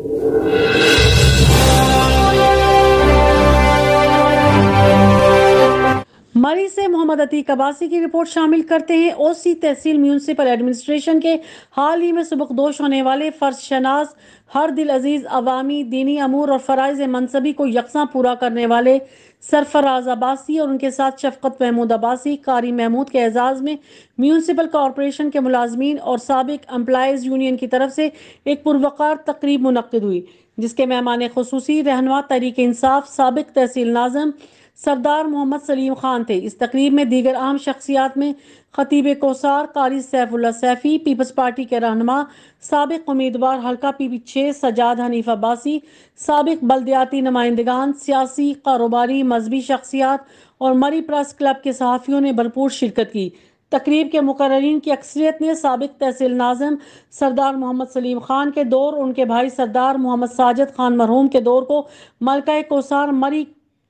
you मरी से मोहम्मद अतीक अबासी की रिपोर्ट शामिल करते हैं ओसी तहसील म्यूनसिपल एडमिनिस्ट्रेशन के हाल ही में सबकदोश होने वाले फर्ज शनाज हर दिल अजीज अवामी दीनी अमूर और फ़रज़ मनसबी को यकसा पूरा करने वाले सरफराज अबासी और उनके साथ शफकत महमूद अब्बासी कारी महमूद के एजाज़ में म्यूनसिपल कॉरपोरेशन के मुलाजमीन और सबक एम्प्लाइज़ यूनियन की तरफ से एक पुरवकार तकरीब मनद हुई जिसके मेहमान खसूसी रहनवा तरीक इंसाफ सबक तहसील नाजम सरदार मोहम्मद सलीम खान थे इस तकरीब में दीगर आम शख्सियात में खतीब कोसार कारी सैफुल्ला सैफी पीपल्स पार्टी के रहनमा सबक उम्मीदवार हल्का पी पी छः सजाद हनीफ अब्बासी सबक बलदयाती नुमाइंदगान सियासी कारोबारी मजहबी शख्सियात और मरी प्रेस क्लब के सहाफ़ियों ने भरपूर शिरकत की तकरीब के मुकर्रीन की अक्सरियत ने सबक तहसील नाजम सरदार मोहम्मद सलीम खान के दौर उनके भाई सरदार मोहम्मद साजद खान मरहूम के दौर को मलका कोसार मरी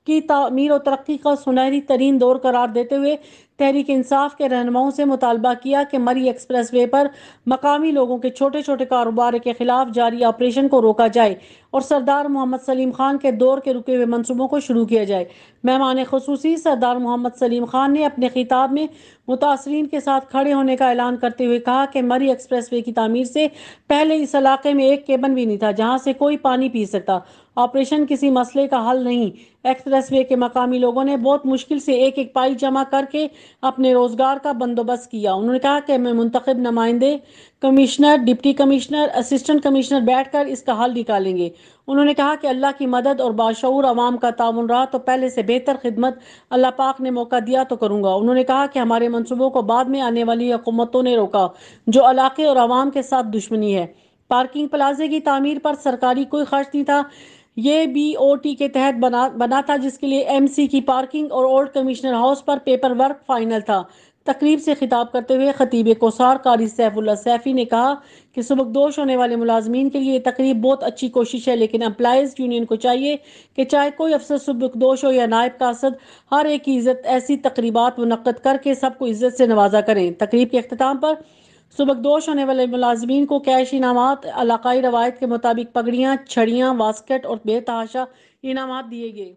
की तमीर और तरक्की का सुनहरी तरीन दौर करार देते हुए तहरीक इंसाफ के रहनुमाओं से मुतालबा किया कि मरी एक्सप्रेस वे पर मकामी लोगों के छोटे छोटे कारोबार के खिलाफ जारी ऑपरेशन को रोका जाए और सरदार मोहम्मद सलीम खान के दौर के रुके हुए मनसूबों को शुरू किया जाए मेहमान खसूसी सरदार मोहम्मद सलीम खान ने अपने खिताब में मुतासरीन के साथ खड़े होने का ऐलान करते हुए कहा कि मरी एक्सप्रेस वे की तमीर से पहले इस इलाके में एक केबन भी नहीं था जहाँ से कोई पानी पी सकता ऑपरेशन किसी मसले का हल नहीं एक्सप्रेस वे के मकामी लोगों ने बहुत मुश्किल से एक एक पाई जमा करके अपने रोजगार का बंदोबस्त किया उन्होंने कहा कि मैं मुंतब नुमाइंदे commissioner deputy commissioner assistant commissioner बैठकर इसका हल निकालेंगे उन्होंने कहा कि अल्लाह की मदद और बाशूर आवाम का ताउन रहा तो पहले से बेहतर खिदमत अल्लाह पाक ने मौका दिया तो करूँगा उन्होंने कहा कि हमारे मनसूबों को बाद में आने वाली हुकूमतों ने रोका जो इलाके और आवाम के साथ दुश्मनी है पार्किंग प्लाजे की तमीर पर सरकारी कोई खर्च नहीं था ये बीओटी के तहत बना बना था जिसके लिए एमसी की पार्किंग और ओल्ड कमिश्नर हाउस पर पेपर वर्क फाइनल था तकरीब से खिताब करते हुए खतीब कोसार कारी सैफुल्ला सैफी ने कहा कि सबकदोश होने वाले मुलाजमीन के लिए तकरीब बहुत अच्छी कोशिश है लेकिन अम्प्लाइज यूनियन को चाहिए कि चाहे कोई अफसर सबकदोश हो या नायब कासद हर एक की इज्जत ऐसी तकरीबा मुनद करके सबको इज्जत से नवाजा करें तकरीब के अख्ताम पर सुबकदोश होने वाले मुलाजमीन को कैश इनाम इलाकई रवायत के मुताबिक पगड़ियाँ छड़ियाँ बास्केट और बेतहाशा इनामत दिए गए